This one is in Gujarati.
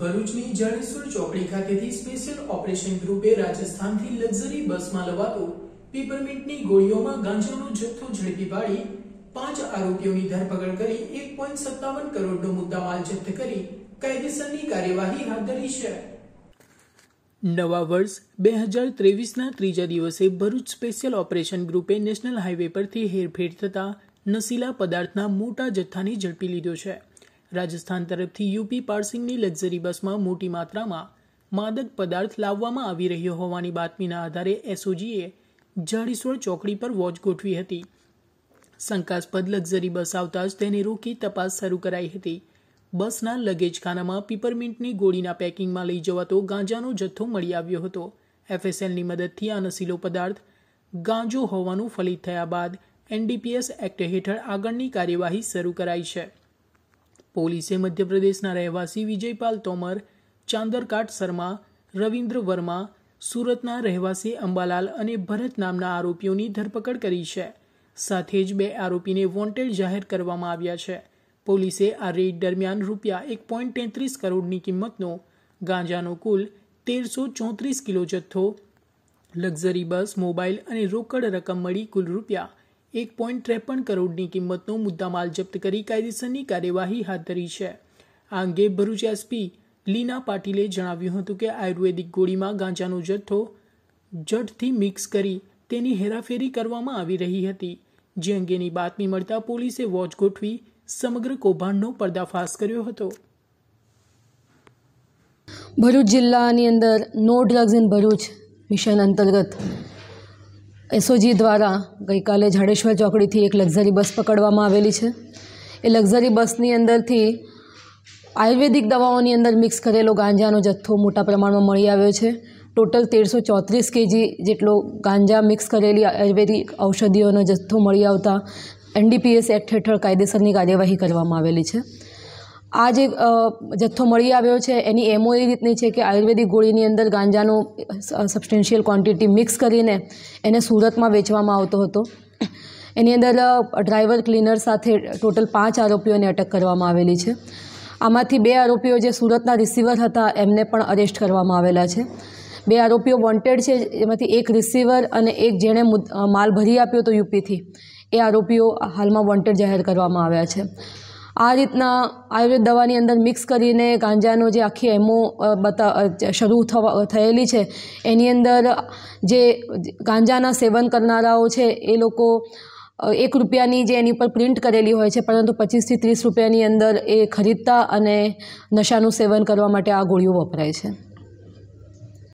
ભરૂચની જાણીસુર ચોકડી ખાતેથી સ્પેશિયલ ઓપરેશન ગ્રુપે રાજસ્થાનથી લક્ઝરી બસમાં લવાતો પીપરમિન્ટની ગોળીઓમાં ગાંજાનો જથ્થો ઝડપી પાડી પાંચ આરોપીઓની ધરપકડ કરી એક પોઈન્ટ સત્તાવન કરોડનો મુદ્દામાલ જપ્ત કરી કાયદેસરની કાર્યવાહી હાથ ધરી છે નવા વર્ષ બે હજાર ત્રેવીસના ત્રીજા દિવસે ભરૂચ સ્પેશિયલ ઓપરેશન ગ્રુપે નેશનલ હાઇવે પરથી હેરફેર થતા નશીલા પદાર્થના મોટા જથ્થાની ઝડપી લીધો છે રાજસ્થાન તરફથી યુપી પાર્સિંગની લક્ઝરી બસમાં મોટી માત્રામાં માદક પદાર્થ લાવવામાં આવી રહ્યો હોવાની બાતમીના આધારે એસઓજીએ જાડીસોળ ચોકડી પર વોચ ગોઠવી હતી શંકાસ્પદ લક્ઝરી બસ આવતા જ તેને રોકી તપાસ શરૂ કરાઈ હતી બસના લગેજ ખાનામાં પીપરમિન્ટની ગોળીના પેકિંગમાં લઈ જવાતો ગાંજાનો જથ્થો મળી આવ્યો હતો એફએસએલની મદદથી આ નશીલો પદાર્થ ગાંજો હોવાનું ફલિત થયા બાદ એનડીપીએસ એક્ટ હેઠળ આગળની કાર્યવાહી શરૂ કરાઈ છે પોલીસે મધ્યપ્રદેશના રહેવાસી વિજયપાલ તોમર ચાંદરકાટ શર્મા રવિન્દ્ર વર્મા સુરતના રહેવાસી અંબાલાલ અને ભરત નામના આરોપીઓની ધરપકડ કરી છે સાથે જ બે આરોપીને વોન્ટેડ જાહેર કરવામાં આવ્યા છે પોલીસે આ રેડ દરમિયાન રૂપિયા એક પોઈન્ટ તેત્રીસ કરોડની કિંમતનો ગાંજાનો કુલ તેરસો ચોત્રીસ કિલો જથ્થો લક્ઝરી બસ મોબાઈલ અને રોકડ રકમ મળી કુલ રૂપિયા એક પોઈન્ટ ત્રેપન કરોડની કિંમતનો મુદ્દામાલ જપ્ત કરી કાયદેસરની કાર્યવાહી હાથ ધરી છે આ અંગે ભરૂચ એસપી લીના પાટીલે જણાવ્યું હતું કે આયુર્વેદિક ગોળીમાં ગાંજાનો જથ્થો જડથી મિક્સ કરી તેની હેરાફેરી કરવામાં આવી રહી હતી જે અંગેની બાતમી મળતા પોલીસે વોચ ગોઠવી સમગ્ર કૌભાંડનો પર્દાફાશ કર્યો હતો ભરૂચ જિલ્લાની અંદર no drugs in Bharuch mission અંતર્ગત એસઓજી દ્વારા ગઈકાલે જાડેશ્વર ચોકડીથી એક લક્ઝરી બસ પકડવામાં આવેલી છે એ લક્ઝરી બસની અંદરથી આયુર્વેદિક દવાઓની અંદર મિક્સ કરેલો ગાંજાનો જથ્થો મોટા પ્રમાણમાં મળી આવ્યો છે ટોટલ તેરસો ચોત્રીસ કેજી જેટલો ગાંજા મિક્સ કરેલી આયુર્વેદિક ઔષધિઓનો જથ્થો મળી આવતા એનડીપીએસ એક્ટ હેઠળ કાયદેસરની કાર્યવાહી કરવામાં આવેલી છે આ જે જથ્થો મળી આવ્યો છે એની એમઓ એ e રીતની છે કે આયુર્વેદિક ગોળીની અંદર ગાંજાનું સબસ્ટેન્શિયલ ક્વોન્ટિટી મિક્સ કરીને એને સુરતમાં વેચવામાં આવતો હતો એની અંદર ડ્રાઈવર ક્લીનર સાથે ટોટલ પાંચ આરોપીઓને અટક કરવામાં આવેલી છે આમાંથી બે આરોપીઓ જે સુરતના રિસીવર હતા એમને પણ અરેસ્ટ કરવામાં આવેલા છે બે આરોપીઓ વોન્ટેડ છે એમાંથી એક રિસીવર અને એક જેણે માલ ભરી આપ્યો હતો યુપીથી એ આરોપીઓ હાલમાં વોન્ટેડ જાહેર કરવામાં આવ્યા છે આ રીતના આયુર્વેદ દવાની અંદર મિક્સ કરીને ગાંજાનો જે આખી એમો બતા શરૂ થવા થયેલી છે એની અંદર જે ગાંજાના સેવન કરનારાઓ છે એ લોકો એક રૂપિયાની જે એની ઉપર પ્રિન્ટ કરેલી હોય છે પરંતુ પચીસથી ત્રીસ રૂપિયાની અંદર એ ખરીદતા અને નશાનું સેવન કરવા માટે આ ગોળીઓ વપરાય છે